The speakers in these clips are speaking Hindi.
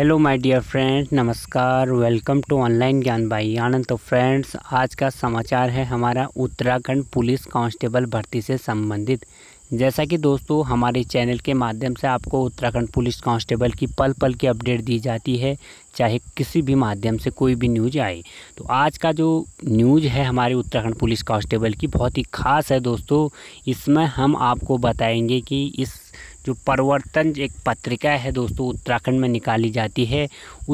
हेलो माय डियर फ्रेंड नमस्कार welcome to online Gyan Bhai आनंद तो फ्रेंड्स आज का समाचार है हमारा उत्तराखंड पुलिस कांस्टेबल भर्ती से संबंधित जैसा कि दोस्तों हमारे चैनल के माध्यम से आपको उत्तराखंड पुलिस कांस्टेबल की पल पल की अपडेट दी जाती है चाहे किसी भी माध्यम से कोई भी न्यूज आए तो आज का जो न्यूज है हमारे उत्तराखंड पुलिस कांस्टेबल की बहुत ही खास है दोस्तों इसमें हम आपको बताएंगे कि इस जो परिवर्तन एक पत्रिका है दोस्तों उत्तराखंड में निकाली जाती है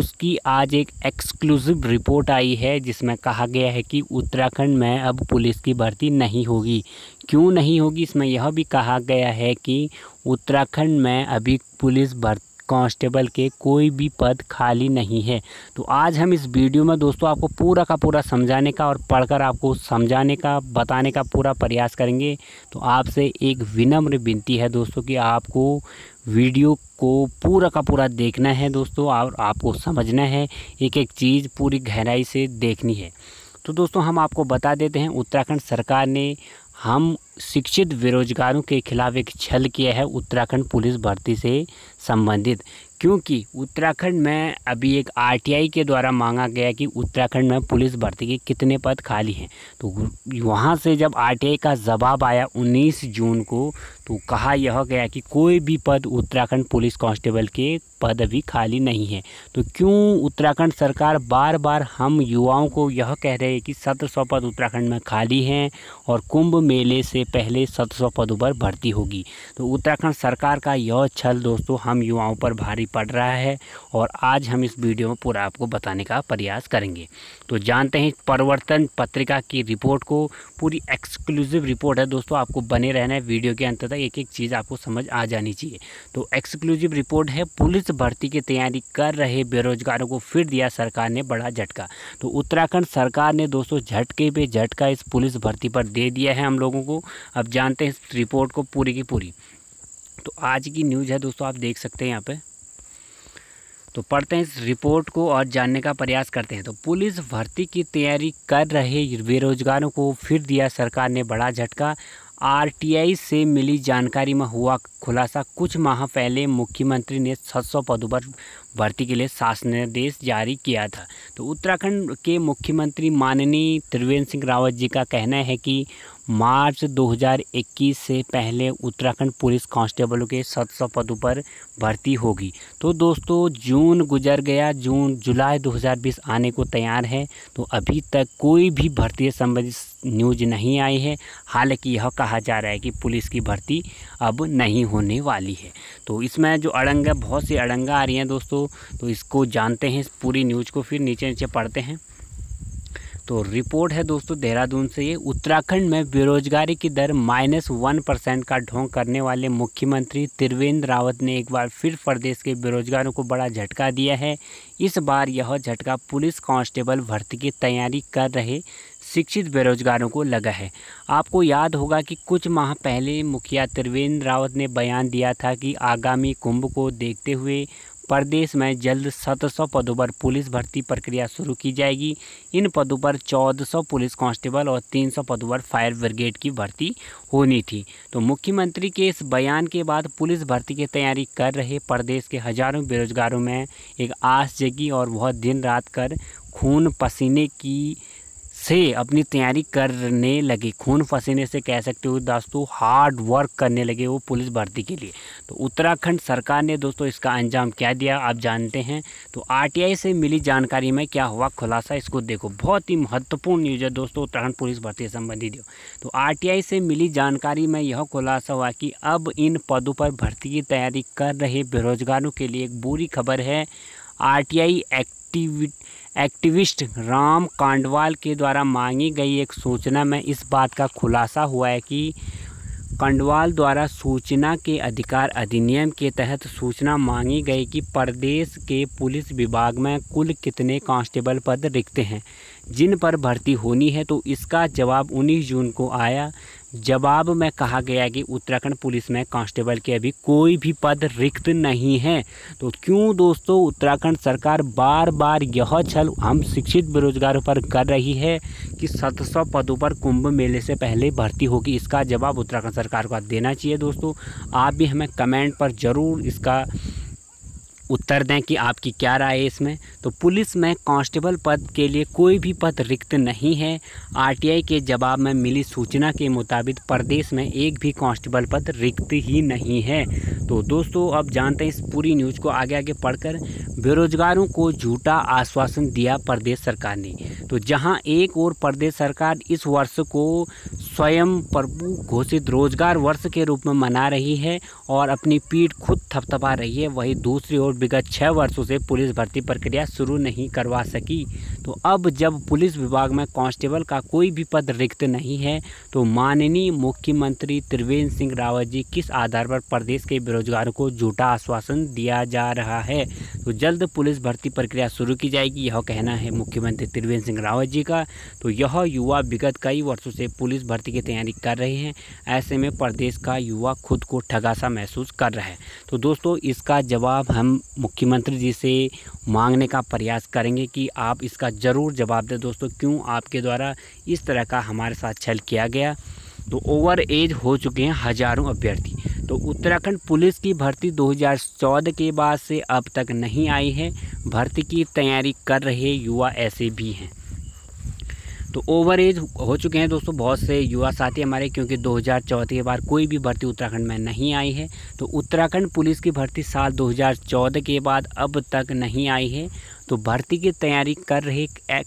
उसकी आज एक एक्सक्लूसिव रिपोर्ट आई है जिसमें कहा गया है कि उत्तराखंड में अब पुलिस की भर्ती नहीं होगी क्यों नहीं होगी इसमें यह भी कहा गया है कि उत्तराखंड में अभी पुलिस भर्ती कांस्टेबल के कोई भी पद खाली नहीं है तो आज हम इस वीडियो में दोस्तों आपको पूरा का पूरा समझाने का और पढ़कर आपको समझाने का बताने का पूरा प्रयास करेंगे तो आपसे एक विनम्र विनती है दोस्तों कि आपको वीडियो को पूरा का पूरा देखना है दोस्तों और आपको समझना है एक एक चीज़ पूरी गहराई से देखनी है तो दोस्तों हम आपको बता देते हैं उत्तराखंड सरकार ने हम शिक्षित बेरोजगारों के खिलाफ एक छल किया है उत्तराखंड पुलिस भर्ती से संबंधित क्योंकि उत्तराखंड में अभी एक आरटीआई के द्वारा मांगा गया कि उत्तराखंड में पुलिस भर्ती के कितने पद खाली हैं तो वहाँ से जब आरटीआई का जवाब आया 19 जून को तो कहा यह गया कि कोई भी पद उत्तराखंड पुलिस कांस्टेबल के पद अभी खाली नहीं है तो क्यों उत्तराखंड सरकार बार बार हम युवाओं को यह कह रहे हैं कि सत्रह सौ पद उत्तराखंड में खाली हैं और कुंभ मेले से पहले सत्रह सौ पदों पर भर्ती होगी तो उत्तराखंड सरकार का यह छल दोस्तों हम युवाओं पर भारी पड़ रहा है और आज हम इस वीडियो में पूरा आपको बताने का प्रयास करेंगे तो जानते हैं परिवर्तन पत्रिका की रिपोर्ट को पूरी एक्सक्लूसिव रिपोर्ट है दोस्तों आपको बने रहना है वीडियो के अंत तक मतलब एक एक चीज़ आपको समझ आ जानी चाहिए तो एक्सक्लूसिव रिपोर्ट है पुलिस भर्ती की तैयारी कर रहे बेरोजगारों को फिर दिया सरकार ने बड़ा झटका तो उत्तराखंड सरकार ने दोस्तों झटके पे झटका इस पुलिस भर्ती पर दे दिया है हम लोगों को अब जानते हैं इस रिपोर्ट को पूरी की पूरी तो आज की न्यूज़ है दोस्तों आप देख सकते हैं यहाँ पर तो पढ़ते हैं इस रिपोर्ट को और जानने का प्रयास करते हैं तो पुलिस भर्ती की तैयारी कर रहे बेरोजगारों को फिर दिया सरकार ने बड़ा झटका आरटीआई से मिली जानकारी में हुआ खुलासा कुछ माह पहले मुख्यमंत्री ने 600 पदों पर भर्ती के लिए शासन निर्देश जारी किया था तो उत्तराखंड के मुख्यमंत्री माननीय त्रिवेंद्र सिंह रावत जी का कहना है कि मार्च 2021 से पहले उत्तराखंड पुलिस कांस्टेबलों के 700 पदों पर भर्ती होगी तो दोस्तों जून गुजर गया जून जुलाई 2020 आने को तैयार है तो अभी तक कोई भी भर्ती संबंधित न्यूज नहीं आई है हालांकि यह कहा जा रहा है कि पुलिस की भर्ती अब नहीं होने वाली है तो इसमें जो अड़ंगा बहुत सी अड़ंगा आ रही हैं दोस्तों तो इसको जानते हैं पूरी न्यूज़ को फिर नीचे नीचे पढ़ते हैं तो रिपोर्ट है दोस्तों देहरादून से ये उत्तराखंड में बेरोजगारी की दर माइनस वन परसेंट का ढोंग करने वाले मुख्यमंत्री त्रिवेंद्र रावत ने एक बार फिर प्रदेश के बेरोजगारों को बड़ा झटका दिया है इस बार यह झटका पुलिस कांस्टेबल भर्ती की तैयारी कर रहे शिक्षित बेरोजगारों को लगा है आपको याद होगा कि कुछ माह पहले मुखिया त्रिवेंद्र रावत ने बयान दिया था कि आगामी कुंभ को देखते हुए प्रदेश में जल्द 700 पदों पर पुलिस भर्ती प्रक्रिया शुरू की जाएगी इन पदों पर 1400 पुलिस कांस्टेबल और 300 पदों पर फायर ब्रिगेड की भर्ती होनी थी तो मुख्यमंत्री के इस बयान के बाद पुलिस भर्ती की तैयारी कर रहे प्रदेश के हजारों बेरोजगारों में एक आस जगी और वह दिन रात कर खून पसीने की से अपनी तैयारी करने लगे खून पसीने से कह सकते हो दोस्तों हार्ड वर्क करने लगे वो पुलिस भर्ती के लिए तो उत्तराखंड सरकार ने दोस्तों इसका अंजाम क्या दिया आप जानते हैं तो आरटीआई से मिली जानकारी में क्या हुआ खुलासा इसको देखो बहुत ही महत्वपूर्ण न्यूज है दोस्तों उत्तराखंड पुलिस भर्ती संबंधी दियो तो आर से मिली जानकारी में यह खुलासा हुआ कि अब इन पदों पर भर्ती की तैयारी कर रहे बेरोजगारों के लिए एक बुरी खबर है R act active activist Ram Kandwal के द्वारा मांगी गई एक सूचना में इस बात का खुलासा हुआ है कि कांडवाल द्वारा सूचना के अधिकार अधिनियम के तहत सूचना मांगी गई कि प्रदेश के पुलिस विभाग में कुल कितने कांस्टेबल पद रिक्त हैं जिन पर भर्ती होनी है तो इसका जवाब 19 जून को आया जवाब में कहा गया कि उत्तराखंड पुलिस में कांस्टेबल के अभी कोई भी पद रिक्त नहीं है तो क्यों दोस्तों उत्तराखंड सरकार बार बार यह छल हम शिक्षित बेरोजगारों पर कर रही है कि सत सौ पदों पर कुंभ मेले से पहले भर्ती होगी इसका जवाब उत्तराखंड सरकार को देना चाहिए दोस्तों आप भी हमें कमेंट पर ज़रूर इसका उत्तर दें कि आपकी क्या राय है इसमें तो पुलिस में कांस्टेबल पद के लिए कोई भी पद रिक्त नहीं है आरटीआई के जवाब में मिली सूचना के मुताबिक प्रदेश में एक भी कांस्टेबल पद रिक्त ही नहीं है तो दोस्तों अब जानते हैं इस पूरी न्यूज़ को आगे आगे पढ़कर बेरोजगारों को झूठा आश्वासन दिया प्रदेश सरकार ने तो जहाँ एक और प्रदेश सरकार इस वर्ष को स्वयं प्रभु घोषित रोजगार वर्ष के रूप में मना रही है और अपनी पीठ खुद थपथपा रही है वहीं दूसरी ओर विगत छः वर्षों से पुलिस भर्ती प्रक्रिया शुरू नहीं करवा सकी तो अब जब पुलिस विभाग में कांस्टेबल का कोई भी पद रिक्त नहीं है तो माननीय मुख्यमंत्री त्रिवेंद्र सिंह रावत जी किस आधार पर प्रदेश के बेरोजगारों को झूठा आश्वासन दिया जा रहा है तो जल्द पुलिस भर्ती प्रक्रिया शुरू की जाएगी यह कहना है मुख्यमंत्री त्रिवेंद्र सिंह रावत जी का तो यह युवा विगत कई वर्षों से पुलिस भर्ती की तैयारी कर रहे हैं ऐसे में प्रदेश का युवा खुद को ठगासा महसूस कर रहा है तो दोस्तों इसका जवाब हम मुख्यमंत्री जी से मांगने का प्रयास करेंगे कि आप इसका ज़रूर जवाब दें दोस्तों क्यों आपके द्वारा इस तरह का हमारे साथ छल किया गया तो ओवर एज हो चुके हैं हज़ारों अभ्यर्थी तो उत्तराखंड पुलिस की भर्ती 2014 के बाद से अब तक नहीं आई है भर्ती की तैयारी कर रहे युवा ऐसे भी हैं तो ओवर एज हो चुके हैं दोस्तों बहुत से युवा साथी हमारे क्योंकि 2014 के बाद कोई भी भर्ती उत्तराखंड में नहीं आई है तो उत्तराखंड पुलिस की भर्ती साल 2014 के बाद अब तक नहीं आई है तो भर्ती की तैयारी कर रहे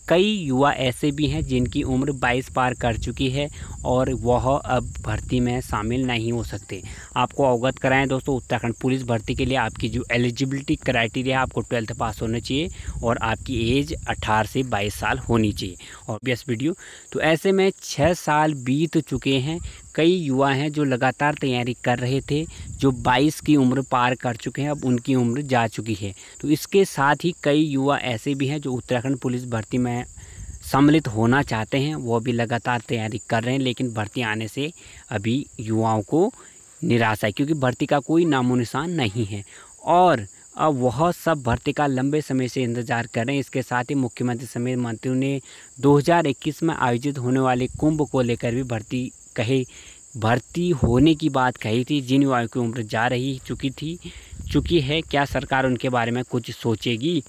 कई युवा ऐसे भी हैं जिनकी उम्र 22 पार कर चुकी है और वह अब भर्ती में शामिल नहीं हो सकते आपको अवगत कराएं दोस्तों उत्तराखंड पुलिस भर्ती के लिए आपकी जो एलिजिबिलिटी क्राइटेरिया आपको ट्वेल्थ पास होना चाहिए और आपकी एज अट्ठारह से बाईस साल होनी चाहिए बेस्ट वीडियो तो ऐसे में छः साल बीत चुके हैं कई युवा हैं जो लगातार तैयारी कर रहे थे जो 22 की उम्र पार कर चुके हैं अब उनकी उम्र जा चुकी है तो इसके साथ ही कई युवा ऐसे भी हैं जो उत्तराखंड पुलिस भर्ती में सम्मिलित होना चाहते हैं वो अभी लगातार तैयारी कर रहे हैं लेकिन भर्ती आने से अभी युवाओं को निराशा है क्योंकि भर्ती का कोई नामो निशान नहीं है और अब वह सब भर्ती का लंबे समय से इंतजार कर रहे हैं इसके साथ ही मुख्यमंत्री समेत मंत्रियों ने 2021 में आयोजित होने वाले कुंभ को लेकर भी भर्ती कहे भर्ती होने की बात कही थी जिन युवाओं की उम्र जा रही चुकी थी चुकी है क्या सरकार उनके बारे में कुछ सोचेगी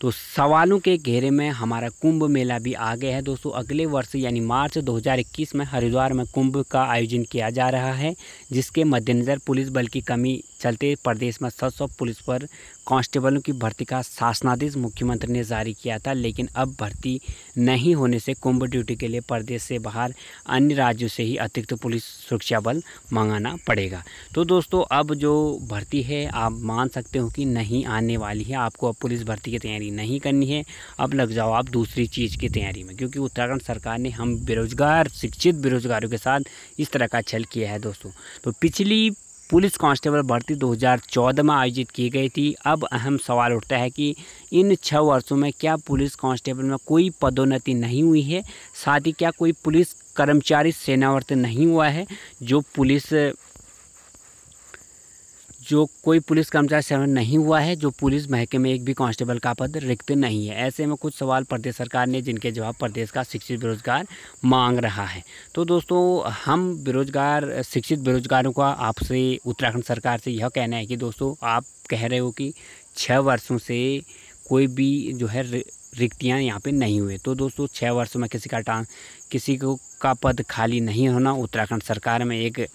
तो सवालों के घेरे में हमारा कुंभ मेला भी आ गया है दोस्तों अगले वर्ष यानी मार्च 2021 में हरिद्वार में कुंभ का आयोजन किया जा रहा है जिसके मद्देनज़र पुलिस बल की कमी चलते प्रदेश में सौ पुलिस पर कांस्टेबलों की भर्ती का शासनादेश मुख्यमंत्री ने जारी किया था लेकिन अब भर्ती नहीं होने से कुंभ ड्यूटी के लिए प्रदेश से बाहर अन्य राज्यों से ही अतिरिक्त पुलिस सुरक्षा बल मंगाना पड़ेगा तो दोस्तों अब जो भर्ती है आप मान सकते हो कि नहीं आने वाली है आपको अब पुलिस भर्ती की तैयारी नहीं करनी है अब लग जाओ आप दूसरी चीज़ की तैयारी में क्योंकि उत्तराखंड सरकार ने हम बेरोजगार शिक्षित बेरोजगारों के साथ इस तरह का छल किया है दोस्तों तो पिछली पुलिस कांस्टेबल भर्ती 2014 में आयोजित की गई थी अब अहम सवाल उठता है कि इन छः वर्षों में क्या पुलिस कांस्टेबल में कोई पदोन्नति नहीं हुई है साथ ही क्या कोई पुलिस कर्मचारी सेनावर्त नहीं हुआ है जो पुलिस जो कोई पुलिस कर्मचारी सेवन नहीं हुआ है जो पुलिस महके में एक भी कांस्टेबल का पद रिक्त नहीं है ऐसे में कुछ सवाल प्रदेश सरकार ने जिनके जवाब प्रदेश का शिक्षित बेरोजगार मांग रहा है तो दोस्तों हम बेरोजगार शिक्षित बेरोजगारों का आपसे उत्तराखंड सरकार से यह कहना है कि दोस्तों आप कह रहे हो कि छः वर्षों से कोई भी जो है रिक्तियाँ यहाँ पर नहीं हुए तो दोस्तों छः वर्षों में किसी का टांग किसी को का पद खाली नहीं होना उत्तराखंड सरकार में एक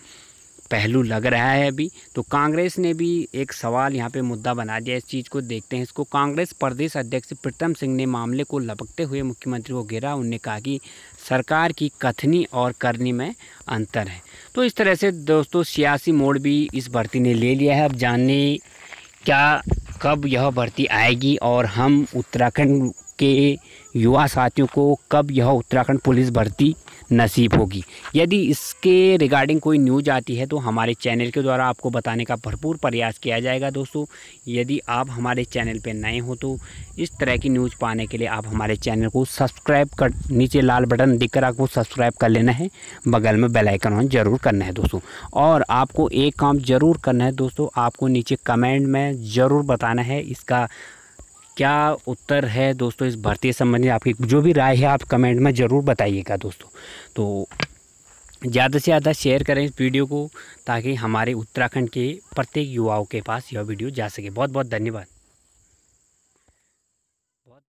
पहलू लग रहा है अभी तो कांग्रेस ने भी एक सवाल यहाँ पे मुद्दा बना दिया इस चीज़ को देखते हैं इसको कांग्रेस प्रदेश अध्यक्ष प्रीतम सिंह ने मामले को लपकते हुए मुख्यमंत्री को घेरा उन्होंने कहा कि सरकार की कथनी और करनी में अंतर है तो इस तरह से दोस्तों सियासी मोड़ भी इस भर्ती ने ले लिया है अब जानने क्या कब यह भर्ती आएगी और हम उत्तराखंड के युवा साथियों को कब यह उत्तराखंड पुलिस भर्ती नसीब होगी यदि इसके रिगार्डिंग कोई न्यूज आती है तो हमारे चैनल के द्वारा आपको बताने का भरपूर प्रयास किया जाएगा दोस्तों यदि आप हमारे चैनल पर नए हो तो इस तरह की न्यूज पाने के लिए आप हमारे चैनल को सब्सक्राइब कर नीचे लाल बटन दिख कर आपको सब्सक्राइब कर लेना है बगल में बेल आइकन ऑन जरूर करना है दोस्तों और आपको एक काम ज़रूर करना है दोस्तों आपको नीचे कमेंट में ज़रूर बताना है इसका क्या उत्तर है दोस्तों इस भर्ती संबंधी आपकी जो भी राय है आप कमेंट में ज़रूर बताइएगा दोस्तों तो ज़्यादा से ज़्यादा शेयर करें इस वीडियो को ताकि हमारे उत्तराखंड के प्रत्येक युवाओं के पास यह वीडियो जा सके बहुत बहुत धन्यवाद